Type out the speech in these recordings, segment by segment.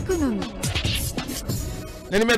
Économie.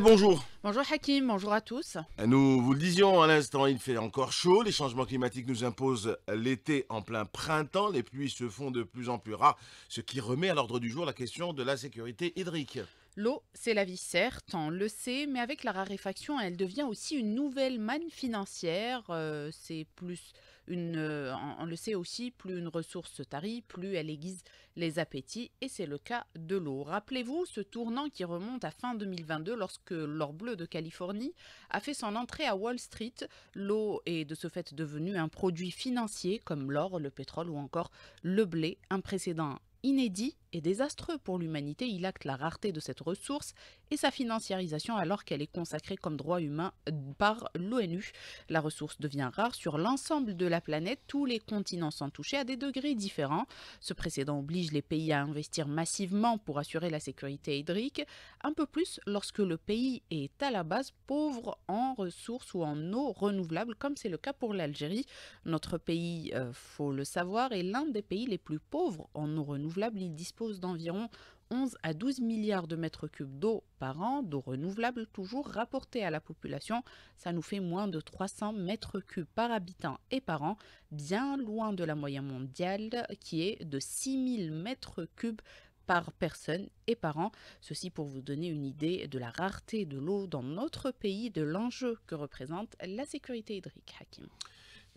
bonjour. Bonjour Hakim, bonjour à tous. Nous vous le disions à l'instant, il fait encore chaud, les changements climatiques nous imposent l'été en plein printemps, les pluies se font de plus en plus rares, ce qui remet à l'ordre du jour la question de la sécurité hydrique. L'eau, c'est la vie, certes, on le sait, mais avec la raréfaction, elle devient aussi une nouvelle manne financière. Euh, c'est plus une, euh, on, le sait aussi, plus une ressource se tarie, plus elle aiguise les appétits, et c'est le cas de l'eau. Rappelez-vous ce tournant qui remonte à fin 2022 lorsque l'or bleu de Californie a fait son entrée à Wall Street. L'eau est de ce fait devenue un produit financier comme l'or, le pétrole ou encore le blé, un précédent inédit et désastreux pour l'humanité. Il acte la rareté de cette ressource et sa financiarisation alors qu'elle est consacrée comme droit humain euh, par l'ONU. La ressource devient rare sur l'ensemble de la planète. Tous les continents sont touchés à des degrés différents. Ce précédent oblige les pays à investir massivement pour assurer la sécurité hydrique, un peu plus lorsque le pays est à la base pauvre en ressources ou en eau renouvelable, comme c'est le cas pour l'Algérie. Notre pays, il euh, faut le savoir, est l'un des pays les plus pauvres en eau renouvelable il dispose d'environ 11 à 12 milliards de mètres cubes d'eau par an, d'eau renouvelable toujours rapportée à la population. Ça nous fait moins de 300 mètres cubes par habitant et par an, bien loin de la moyenne mondiale qui est de 6000 mètres cubes par personne et par an. Ceci pour vous donner une idée de la rareté de l'eau dans notre pays, de l'enjeu que représente la sécurité hydrique. Hakim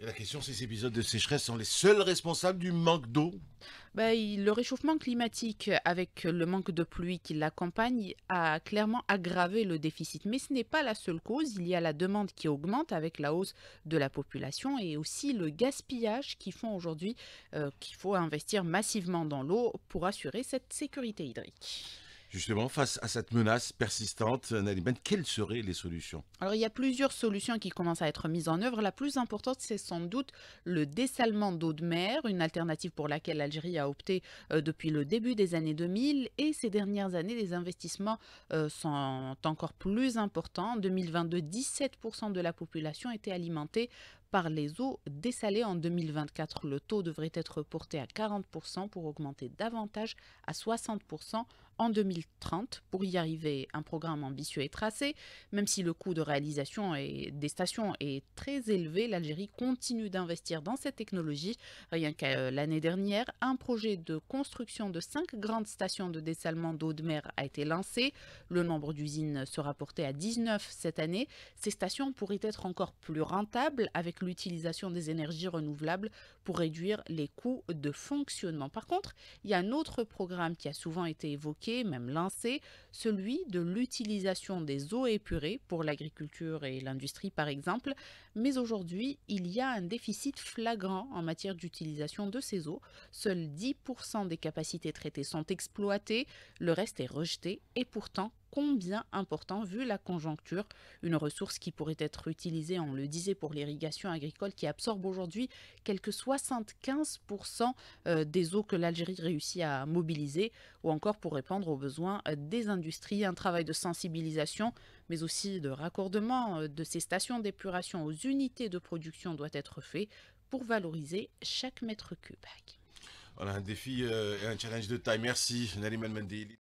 la question, ces épisodes de sécheresse sont les seuls responsables du manque d'eau ben, Le réchauffement climatique, avec le manque de pluie qui l'accompagne, a clairement aggravé le déficit. Mais ce n'est pas la seule cause. Il y a la demande qui augmente avec la hausse de la population et aussi le gaspillage qui font aujourd'hui euh, qu'il faut investir massivement dans l'eau pour assurer cette sécurité hydrique. Justement, face à cette menace persistante, Naliman, quelles seraient les solutions Alors, il y a plusieurs solutions qui commencent à être mises en œuvre. La plus importante, c'est sans doute le dessalement d'eau de mer, une alternative pour laquelle l'Algérie a opté euh, depuis le début des années 2000. Et ces dernières années, les investissements euh, sont encore plus importants. En 2022, 17% de la population était alimentée par les eaux dessalées en 2024. Le taux devrait être porté à 40% pour augmenter davantage à 60% en 2030. Pour y arriver, un programme ambitieux est tracé. Même si le coût de réalisation des stations est très élevé, l'Algérie continue d'investir dans cette technologie. Rien qu'à euh, l'année dernière, un projet de construction de cinq grandes stations de dessalement d'eau de mer a été lancé. Le nombre d'usines sera porté à 19 cette année. Ces stations pourraient être encore plus rentables avec l'utilisation des énergies renouvelables pour réduire les coûts de fonctionnement. Par contre, il y a un autre programme qui a souvent été évoqué, même lancé, celui de l'utilisation des eaux épurées pour l'agriculture et l'industrie par exemple. Mais aujourd'hui, il y a un déficit flagrant en matière d'utilisation de ces eaux. Seuls 10% des capacités traitées sont exploitées, le reste est rejeté et pourtant combien important vu la conjoncture, une ressource qui pourrait être utilisée, on le disait, pour l'irrigation agricole qui absorbe aujourd'hui quelques 75% euh, des eaux que l'Algérie réussit à mobiliser ou encore pour répondre aux besoins euh, des industries. Un travail de sensibilisation mais aussi de raccordement euh, de ces stations d'épuration aux unités de production doit être fait pour valoriser chaque mètre cube. Voilà un défi et un challenge de taille. Merci, Nariman Mendili.